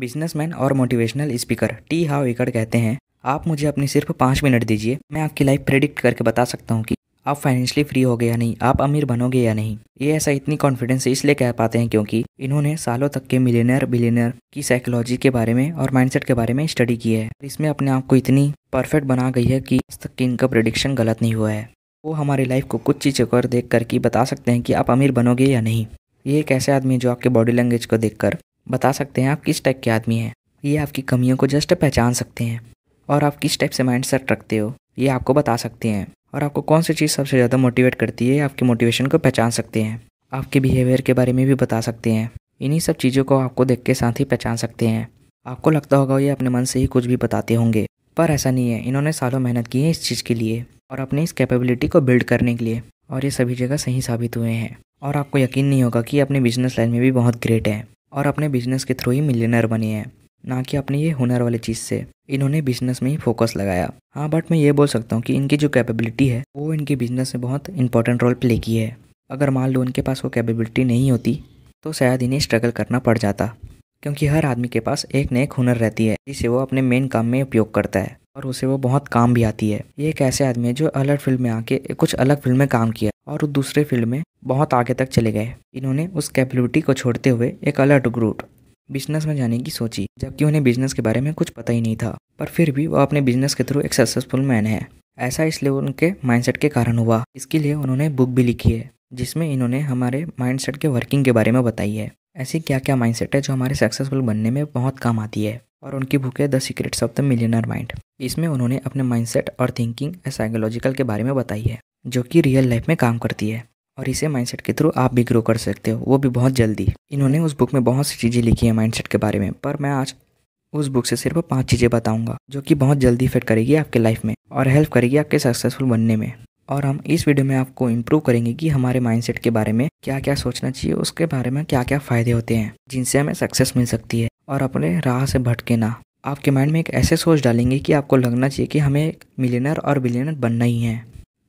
businessman और motivational speaker T Harv Eker कहते हैं आप मुझे अपनी सिर्फ पाँच मिनट दीजिए मैं आपकी लाइफ प्रेडिक्ट करके बता सकता हूँ कि आप फाइनेंशियली फ्री हो गए या नहीं आप अमीर बनोगे या नहीं ये ऐसा इतनी कॉन्फिडेंस इसलिए कह पाते हैं क्योंकि इन्होंने सालों तक के मिलेनियर बिलेनियर की साइकोलॉजी के बारे में और माइंडसेट के बारे में स्टडी की है इसमें अपने आप को इतनी परफेक्ट बना गई है कि आज तक की इनका प्रडिक्शन गलत नहीं हुआ है वो हमारी लाइफ को कुछ चीज़ों पर देख करके बता सकते हैं कि आप अमीर बनोगे या नहीं ये एक ऐसे आदमी जो आपके बॉडी लैंग्वेज को देखकर बता सकते हैं आप किस टाइप के आदमी हैं ये आपकी कमियों को जस्ट पहचान सकते हैं और आप किस टाइप से माइंड सेट रखते हो ये आपको बता सकते हैं और आपको कौन सी चीज़ सबसे ज़्यादा मोटिवेट करती है आपकी मोटिवेशन को पहचान सकते हैं आपके बिहेवियर के बारे में भी बता सकते हैं इन्हीं सब चीज़ों को आपको देख के साथ ही पहचान सकते हैं आपको लगता होगा ये अपने मन से ही कुछ भी बताते होंगे पर ऐसा नहीं है इन्होंने सालों मेहनत की है इस चीज़ के लिए और अपनी इस कैपेबिलिटी को बिल्ड करने के लिए और ये सभी जगह सही साबित हुए हैं और आपको यकीन नहीं होगा कि अपने बिजनेस लाइन में भी बहुत ग्रेट हैं और अपने बिजनेस के थ्रू ही मिलियनर बनी है ना कि अपने ये हुनर वाली चीज़ से इन्होंने बिजनेस में ही फोकस लगाया हाँ बट मैं ये बोल सकता हूँ कि इनकी जो कैपेबिलिटी है वो इनके बिजनेस में बहुत इंपॉर्टेंट रोल प्ले की है अगर मान लो उनके पास वो कैपेबिलिटी नहीं होती तो शायद इन्हें स्ट्रगल करना पड़ जाता क्योंकि हर आदमी के पास एक न एक हुनर रहती है जिसे वो अपने मेन काम में उपयोग करता है और उसे वो बहुत काम भी आती है ये एक ऐसे आदमी है जो अलग फील्ड में आके कुछ अलग फील्ड में काम किया और दूसरे फील्ड में बहुत आगे तक चले गए इन्होंने उस कैपेबिलिटी को छोड़ते हुए एक अलर्ट ग्रुप बिजनेस में जाने की सोची जबकि उन्हें बिजनेस के बारे में कुछ पता ही नहीं था पर फिर भी वो अपने बिजनेस के थ्रू एक सक्सेसफुल मैन है ऐसा इसलिए उनके माइंडसेट के कारण हुआ इसके लिए उन्होंने बुक भी लिखी है जिसमें इन्होंने हमारे माइंडसेट के वर्किंग के बारे में बताई है ऐसी क्या क्या माइंडसेट है जो हमारे सक्सेसफुल बनने में बहुत काम आती है और उनकी बुक है the secrets of the millionaire mind इसमें उन्होंने अपने माइंडसेट और थिंकिंग एंड साइकोलॉजिकल के बारे में बताई है जो कि रियल लाइफ में काम करती है और इसे माइंडसेट के थ्रू आप भी ग्रो कर सकते हो वो भी बहुत जल्दी इन्होंने उस बुक में बहुत सी चीज़ें लिखी है माइंडसेट के बारे में पर मैं आज उस बुक से सिर्फ पांच चीज़ें बताऊंगा जो कि बहुत जल्दी इफेक्ट करेगी आपके लाइफ में और हेल्प करेगी आपके सक्सेसफुल बनने में और हम इस वीडियो में आपको इम्प्रूव करेंगे कि हमारे माइंडसेट के बारे में क्या क्या सोचना चाहिए उसके बारे में क्या क्या फ़ायदे होते हैं जिनसे हमें सक्सेस मिल सकती है और अपने राह से भटके ना आपके माइंड में एक ऐसे सोच डालेंगे कि आपको लगना चाहिए कि हमें मिलियनर और बिलियनर बनना ही है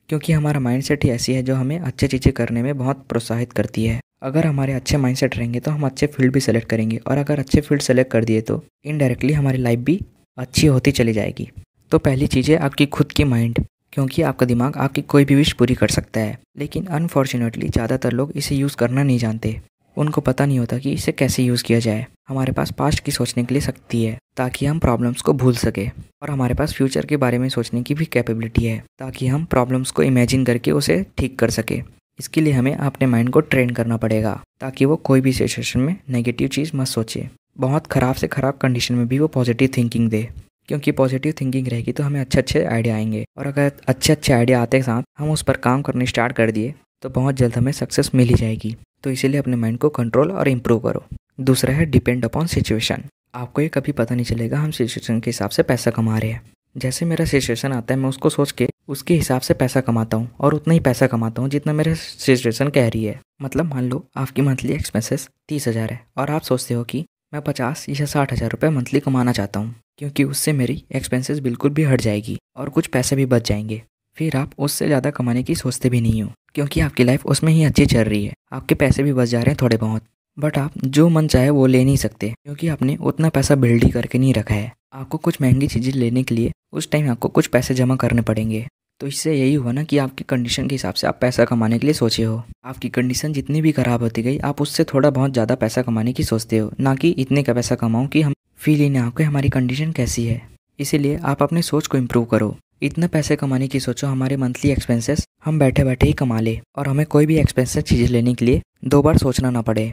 क्योंकि हमारा माइंडसेट ही ऐसी है जो हमें अच्छे चीज़ें करने में बहुत प्रोत्साहित करती है अगर हमारे अच्छे माइंडसेट रहेंगे तो हम अच्छे फील्ड भी सेलेक्ट करेंगे और अगर अच्छे फील्ड सेलेक्ट कर दिए तो इनडायरेक्टली हमारी लाइफ भी अच्छी होती चली जाएगी तो पहली चीज़ है आपकी खुद की माइंड क्योंकि आपका दिमाग आपकी कोई भी विश पूरी कर सकता है लेकिन अनफॉर्चुनेटली ज़्यादातर लोग इसे यूज़ करना नहीं जानते उनको पता नहीं होता कि इसे कैसे यूज़ किया जाए हमारे पास पास्ट की सोचने के लिए शक्ति है ताकि हम प्रॉब्लम्स को भूल सके और हमारे पास फ्यूचर के बारे में सोचने की भी कैपेबिलिटी है ताकि हम प्रॉब्लम्स को इमेजिन करके उसे ठीक कर सके इसके लिए हमें अपने माइंड को ट्रेन करना पड़ेगा ताकि वो कोई भी सिचुएशन में नेगेटिव चीज़ मत सोचे बहुत ख़राब से ख़राब कंडीशन में भी वो पॉजिटिव थिंकिंग दे क्योंकि पॉजिटिव थिंकिंग रहेगी तो हमें अच्छे अच्छे आइडिया आएंगे और अगर अच्छे अच्छे आइडिया आते के साथ हम उस पर काम करने स्टार्ट कर दिए तो बहुत जल्द हमें सक्सेस मिल ही जाएगी तो इसीलिए अपने माइंड को कंट्रोल और इम्प्रूव करो दूसरा है डिपेंड अपॉन सिचुएशन आपको ये कभी पता नहीं चलेगा हम सिचुएशन के हिसाब से पैसा कमा रहे हैं जैसे मेरा सिचुएशन आता है मैं उसको सोच के उसके हिसाब से पैसा कमाता हूँ और उतना ही पैसा कमाता हूँ जितना मेरा सिचुएशन कह रही है मतलब मान लो आपकी मंथली एक्सपेंसेस तीस हज़ार है और आप सोचते हो कि मैं पचास या साठ हज़ार रुपये मंथली कमाना चाहता हूँ क्योंकि उससे मेरी एक्सपेंसेस बिल्कुल भी हट जाएगी और कुछ पैसे भी बच जाएंगे फिर आप उससे ज़्यादा कमाने की सोचते भी नहीं हो क्योंकि आपकी लाइफ उसमें ही अच्छी चल रही है आपके पैसे भी बच जा रहे हैं थोड़े बहुत बट आप जो मन चाहे वो ले नहीं सकते क्योंकि आपने उतना पैसा बिल्ड ही करके नहीं रखा है आपको कुछ महंगी चीज़ें लेने के लिए उस टाइम आपको कुछ पैसे जमा करने पड़ेंगे तो इससे यही हुआ ना कि आपकी कंडीशन के हिसाब से आप पैसा कमाने के लिए सोचे हो आपकी कंडीशन जितनी भी ख़राब होती गई आप उससे थोड़ा बहुत ज़्यादा पैसा कमाने की सोचते हो ना कि इतने का पैसा कमाऊँ कि हम फील ही ना आपके हमारी कंडीशन कैसी है इसीलिए आप अपने सोच को इम्प्रूव करो इतना पैसे कमाने की सोचो हमारे मंथली एक्सपेंसेस हम बैठे बैठे ही कमा ले और हमें कोई भी एक्सपेंसिव चीज लेने के लिए दो बार सोचना ना पड़े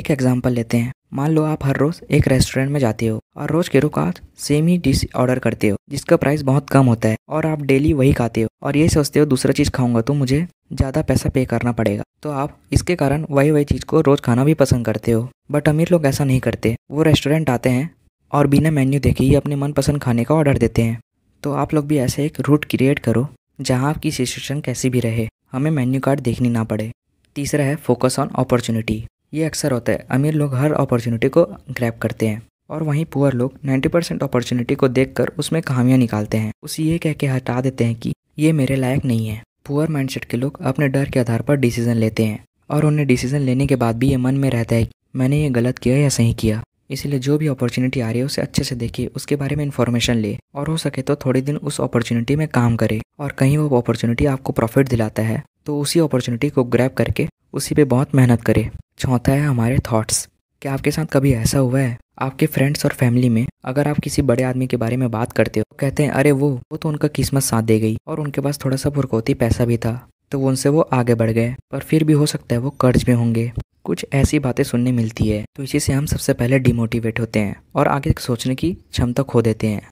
एक एग्जाम्पल लेते हैं मान लो आप हर रोज़ एक रेस्टोरेंट में जाते हो और रोज़ के रुका सेम ही डिश ऑर्डर करते हो जिसका प्राइस बहुत कम होता है और आप डेली वही खाते हो और ये सोचते हो दूसरा चीज़ खाऊंगा तो मुझे ज़्यादा पैसा पे करना पड़ेगा तो आप इसके कारण वही वही चीज़ को रोज़ खाना भी पसंद करते हो बट अमीर लोग ऐसा नहीं करते वो रेस्टोरेंट आते हैं और बिना मेन्यू देखे ही अपने मनपसंद खाने का ऑर्डर देते हैं तो आप लोग भी ऐसे एक रूट क्रिएट करो जहाँ आपकी सिचुएशन कैसी भी रहे हमें मेन्यू कार्ड देखनी ना पड़े तीसरा है फोकस ऑन अपॉर्चुनिटी ये अक्सर होता है अमीर लोग हर अपॉर्चुनिटी को ग्रैप करते हैं और वहीं पुअर लोग 90% परसेंट अपॉर्चुनिटी को देखकर उसमें कहानियाँ निकालते हैं उसे ये कह के हटा देते हैं कि ये मेरे लायक नहीं है पुअर माइंडसेट के लोग अपने डर के आधार पर डिसीजन लेते हैं और उन्हें डिसीजन लेने के बाद भी ये मन में रहता है कि मैंने ये गलत किया या सही किया इसलिए जो भी अपॉर्चुनिटी आ रही है उसे अच्छे से देखिए उसके बारे में इन्फॉर्मेशन ले और हो सके तो थोड़े दिन उस अपॉर्चुनिटी में काम करे और कहीं वो अपॉर्चुनिटी आपको प्रॉफिट दिलाता है तो उसी अपॉर्चुनिटी को ग्रैब करके उसी पे बहुत मेहनत करे चौथा है हमारे थॉट्स क्या आपके साथ कभी ऐसा हुआ है आपके फ्रेंड्स और फैमिली में अगर आप किसी बड़े आदमी के बारे में बात करते हो तो कहते हैं अरे वो वो तो उनका किस्मत साथ दे गई और उनके पास थोड़ा सा फुरकौती पैसा भी था तो उनसे वो आगे बढ़ गए पर फिर भी हो सकता है वो कर्ज में होंगे कुछ ऐसी बातें सुनने मिलती है तो इसी से हम सबसे पहले डिमोटिवेट होते हैं और आगे सोचने की क्षमता खो देते हैं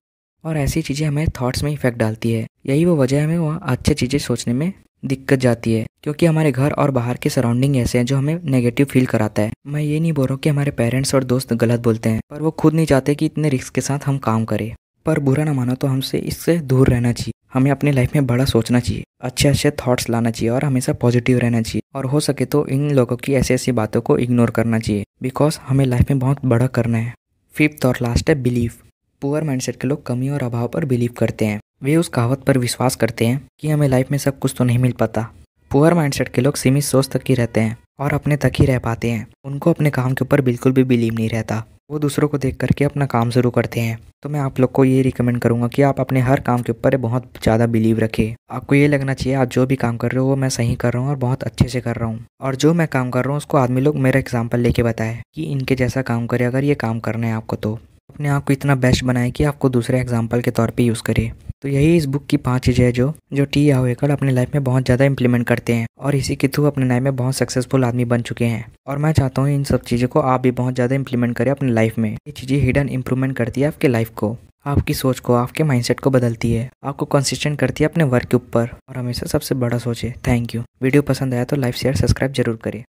और ऐसी चीज़ें हमें थॉट्स में इफेक्ट डालती है यही वो वजह हमें वह अच्छी चीज़ें सोचने में दिक्कत जाती है क्योंकि हमारे घर और बाहर के सराउंडिंग ऐसे हैं जो हमें नेगेटिव फील कराता है मैं ये नहीं बोल रहा हूँ कि हमारे पेरेंट्स और दोस्त गलत बोलते हैं पर वो खुद नहीं चाहते कि इतने रिस्क के साथ हम काम करें पर बुरा ना मानो तो हमसे इससे दूर रहना चाहिए हमें अपने लाइफ में बड़ा सोचना चाहिए अच्छे अच्छे थॉट्स लाना चाहिए और हमेशा पॉजिटिव रहना चाहिए और हो सके तो इन लोगों की ऐसी ऐसी बातों को इग्नोर करना चाहिए बिकॉज हमें लाइफ में बहुत बड़ा करना है फिफ्थ और लास्ट है बिलीव पुअर माइंडसेट के लोग कमी और अभाव पर बिलीव करते हैं वे उस कहावत पर विश्वास करते हैं कि हमें लाइफ में सब कुछ तो नहीं मिल पाता पुअर माइंडसेट के लोग सीमित सोच तक ही रहते हैं और अपने तक ही रह पाते हैं उनको अपने काम के ऊपर बिल्कुल भी बिलीव नहीं रहता वो दूसरों को देख करके अपना काम शुरू करते हैं तो मैं आप लोग को ये रिकमेंड करूँगा कि आप अपने हर काम के ऊपर बहुत ज़्यादा बिलीव रखें आपको ये लगना चाहिए आप जो भी काम कर रहे हो वो मैं सही कर रहा हूँ और बहुत अच्छे से कर रहा हूँ और जो मैं काम कर रहा हूँ उसको आदमी लोग मेरा एग्जाम्पल लेके बताए कि इनके जैसा काम करे अगर ये काम करना है आपको तो अपने आप को इतना बेस्ट बनाए कि आपको दूसरे एग्जाम्पल के तौर पर यूज़ करे तो यही इस बुक की पांच चीज़ें हैं जो जो टी आवेकर अपने लाइफ में बहुत ज़्यादा इंप्लीमेंट करते हैं और इसी के थ्रू अपने लाइफ में बहुत सक्सेसफुल आदमी बन चुके हैं और मैं चाहता हूँ इन सब चीज़ों को आप भी बहुत ज़्यादा इंप्लीमेंट करें अपने लाइफ में ये चीज़ें हिडन इंप्रूवमेंट करती है आपके लाइफ को आपकी सोच को आपके माइंडसेट को बदलती है आपको कंसिस्टेंट करती है अपने वर्क के ऊपर और हमेशा सबसे बड़ा सोचे थैंक यू वीडियो पसंद आया तो लाइक शेयर सब्सक्राइब जरूर करें